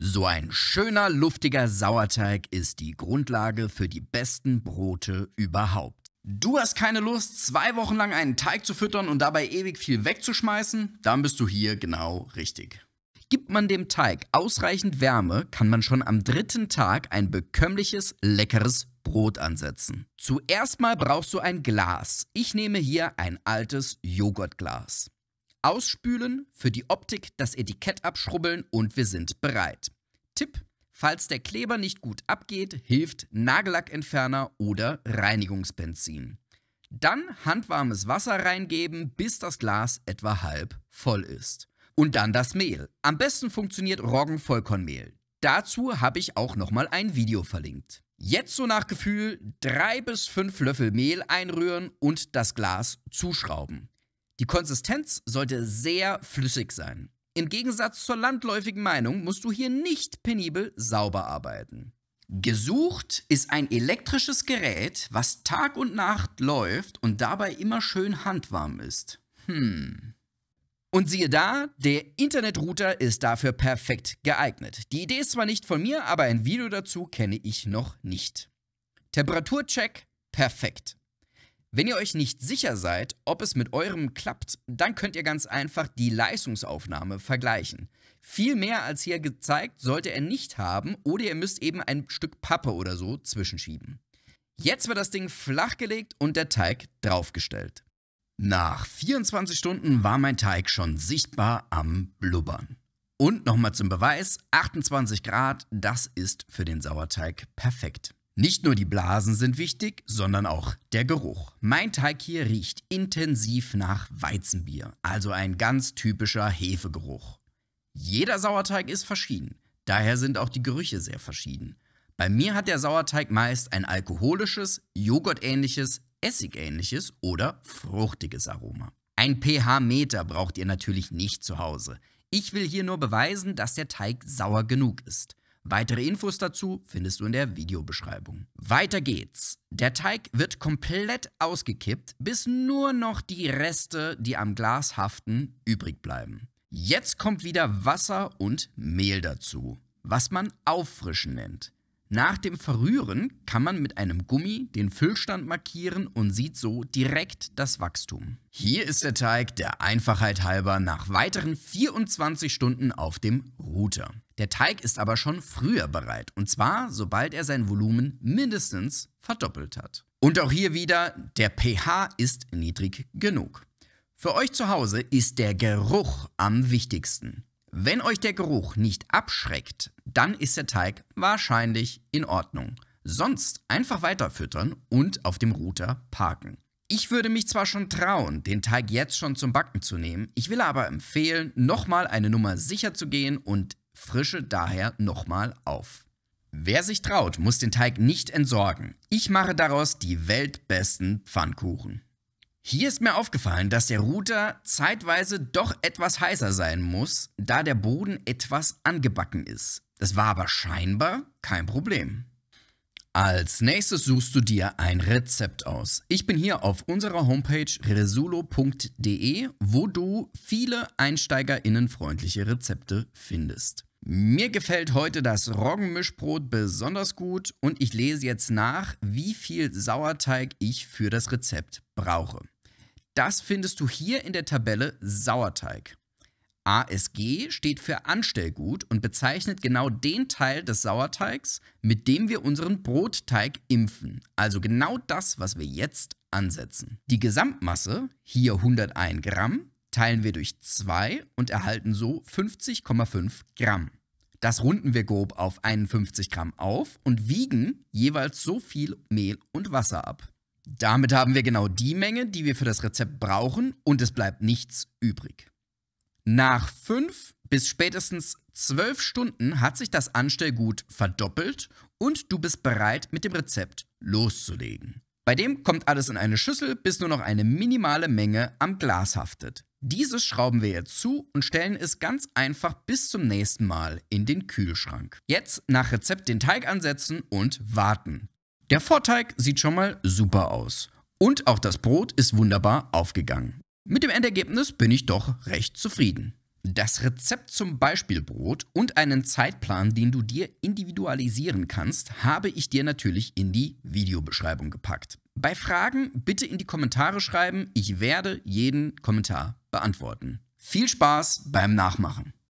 So ein schöner, luftiger Sauerteig ist die Grundlage für die besten Brote überhaupt. Du hast keine Lust, zwei Wochen lang einen Teig zu füttern und dabei ewig viel wegzuschmeißen? Dann bist du hier genau richtig. Gibt man dem Teig ausreichend Wärme, kann man schon am dritten Tag ein bekömmliches, leckeres Brot ansetzen. Zuerst mal brauchst du ein Glas. Ich nehme hier ein altes Joghurtglas. Ausspülen, für die Optik das Etikett abschrubbeln und wir sind bereit. Tipp: Falls der Kleber nicht gut abgeht, hilft Nagellackentferner oder Reinigungsbenzin. Dann handwarmes Wasser reingeben, bis das Glas etwa halb voll ist. Und dann das Mehl. Am besten funktioniert Roggenvollkornmehl. Dazu habe ich auch nochmal ein Video verlinkt. Jetzt so nach Gefühl 3 bis fünf Löffel Mehl einrühren und das Glas zuschrauben. Die Konsistenz sollte sehr flüssig sein. Im Gegensatz zur landläufigen Meinung musst du hier nicht penibel sauber arbeiten. Gesucht ist ein elektrisches Gerät, was Tag und Nacht läuft und dabei immer schön handwarm ist. Hm. Und siehe da, der Internetrouter ist dafür perfekt geeignet. Die Idee ist zwar nicht von mir, aber ein Video dazu kenne ich noch nicht. Temperaturcheck perfekt. Wenn ihr euch nicht sicher seid, ob es mit eurem klappt, dann könnt ihr ganz einfach die Leistungsaufnahme vergleichen. Viel mehr als hier gezeigt sollte er nicht haben oder ihr müsst eben ein Stück Pappe oder so zwischenschieben. Jetzt wird das Ding flachgelegt und der Teig draufgestellt. Nach 24 Stunden war mein Teig schon sichtbar am Blubbern. Und nochmal zum Beweis, 28 Grad, das ist für den Sauerteig perfekt. Nicht nur die Blasen sind wichtig, sondern auch der Geruch. Mein Teig hier riecht intensiv nach Weizenbier, also ein ganz typischer Hefegeruch. Jeder Sauerteig ist verschieden, daher sind auch die Gerüche sehr verschieden. Bei mir hat der Sauerteig meist ein alkoholisches, joghurtähnliches, essigähnliches oder fruchtiges Aroma. Ein pH-Meter braucht ihr natürlich nicht zu Hause. Ich will hier nur beweisen, dass der Teig sauer genug ist. Weitere Infos dazu findest du in der Videobeschreibung. Weiter geht's. Der Teig wird komplett ausgekippt, bis nur noch die Reste, die am Glas haften, übrig bleiben. Jetzt kommt wieder Wasser und Mehl dazu, was man Auffrischen nennt. Nach dem Verrühren kann man mit einem Gummi den Füllstand markieren und sieht so direkt das Wachstum. Hier ist der Teig der Einfachheit halber nach weiteren 24 Stunden auf dem Router. Der Teig ist aber schon früher bereit, und zwar sobald er sein Volumen mindestens verdoppelt hat. Und auch hier wieder, der pH ist niedrig genug. Für euch zu Hause ist der Geruch am wichtigsten. Wenn euch der Geruch nicht abschreckt, dann ist der Teig wahrscheinlich in Ordnung. Sonst einfach weiter füttern und auf dem Router parken. Ich würde mich zwar schon trauen, den Teig jetzt schon zum Backen zu nehmen, ich will aber empfehlen, nochmal eine Nummer sicher zu gehen und Frische daher nochmal auf. Wer sich traut, muss den Teig nicht entsorgen. Ich mache daraus die weltbesten Pfannkuchen. Hier ist mir aufgefallen, dass der Router zeitweise doch etwas heißer sein muss, da der Boden etwas angebacken ist. Das war aber scheinbar kein Problem. Als nächstes suchst du dir ein Rezept aus. Ich bin hier auf unserer Homepage resulo.de, wo du viele einsteigerinnenfreundliche Rezepte findest. Mir gefällt heute das Roggenmischbrot besonders gut und ich lese jetzt nach, wie viel Sauerteig ich für das Rezept brauche. Das findest du hier in der Tabelle Sauerteig. ASG steht für Anstellgut und bezeichnet genau den Teil des Sauerteigs, mit dem wir unseren Brotteig impfen. Also genau das, was wir jetzt ansetzen. Die Gesamtmasse, hier 101 Gramm, teilen wir durch 2 und erhalten so 50,5 Gramm. Das runden wir grob auf 51 Gramm auf und wiegen jeweils so viel Mehl und Wasser ab. Damit haben wir genau die Menge, die wir für das Rezept brauchen und es bleibt nichts übrig. Nach fünf bis spätestens zwölf Stunden hat sich das Anstellgut verdoppelt und du bist bereit, mit dem Rezept loszulegen. Bei dem kommt alles in eine Schüssel, bis nur noch eine minimale Menge am Glas haftet. Dieses schrauben wir jetzt zu und stellen es ganz einfach bis zum nächsten Mal in den Kühlschrank. Jetzt nach Rezept den Teig ansetzen und warten. Der Vorteig sieht schon mal super aus. Und auch das Brot ist wunderbar aufgegangen. Mit dem Endergebnis bin ich doch recht zufrieden. Das Rezept zum Beispielbrot und einen Zeitplan, den du dir individualisieren kannst, habe ich dir natürlich in die Videobeschreibung gepackt. Bei Fragen bitte in die Kommentare schreiben, ich werde jeden Kommentar beantworten. Viel Spaß beim Nachmachen!